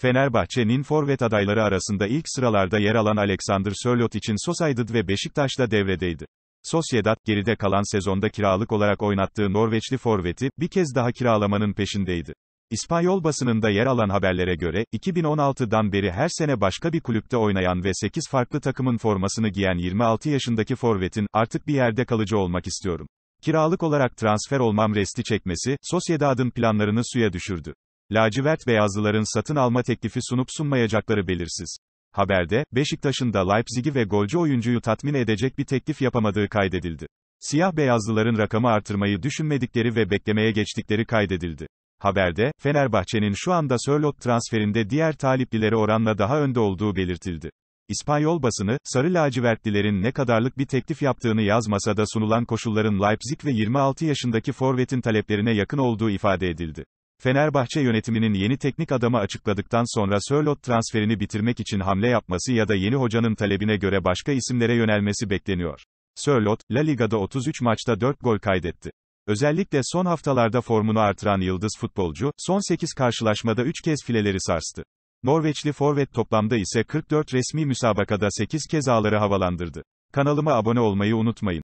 Fenerbahçe'nin forvet adayları arasında ilk sıralarda yer alan Alexander Sörlot için Sociedad ve Beşiktaş'ta devredeydi. Sociedad, geride kalan sezonda kiralık olarak oynattığı Norveçli forveti, bir kez daha kiralamanın peşindeydi. İspanyol basınında yer alan haberlere göre, 2016'dan beri her sene başka bir kulüpte oynayan ve 8 farklı takımın formasını giyen 26 yaşındaki forvetin, artık bir yerde kalıcı olmak istiyorum. Kiralık olarak transfer olmam resti çekmesi, Sosyedad'ın planlarını suya düşürdü lacivert beyazlıların satın alma teklifi sunup sunmayacakları belirsiz. Haberde, Beşiktaş'ın da Leipzig'i ve golcü oyuncuyu tatmin edecek bir teklif yapamadığı kaydedildi. Siyah beyazlıların rakamı artırmayı düşünmedikleri ve beklemeye geçtikleri kaydedildi. Haberde, Fenerbahçe'nin şu anda Sörlot transferinde diğer taliplilere oranla daha önde olduğu belirtildi. İspanyol basını, Sarı Lacivertlilerin ne kadarlık bir teklif yaptığını yazmasa da sunulan koşulların Leipzig ve 26 yaşındaki forvetin taleplerine yakın olduğu ifade edildi. Fenerbahçe yönetiminin yeni teknik adamı açıkladıktan sonra Sörlot transferini bitirmek için hamle yapması ya da yeni hocanın talebine göre başka isimlere yönelmesi bekleniyor. Sörlot, La Liga'da 33 maçta 4 gol kaydetti. Özellikle son haftalarda formunu artıran yıldız futbolcu, son 8 karşılaşmada 3 kez fileleri sarstı. Norveçli forvet toplamda ise 44 resmi müsabakada 8 kez ağları havalandırdı. Kanalıma abone olmayı unutmayın.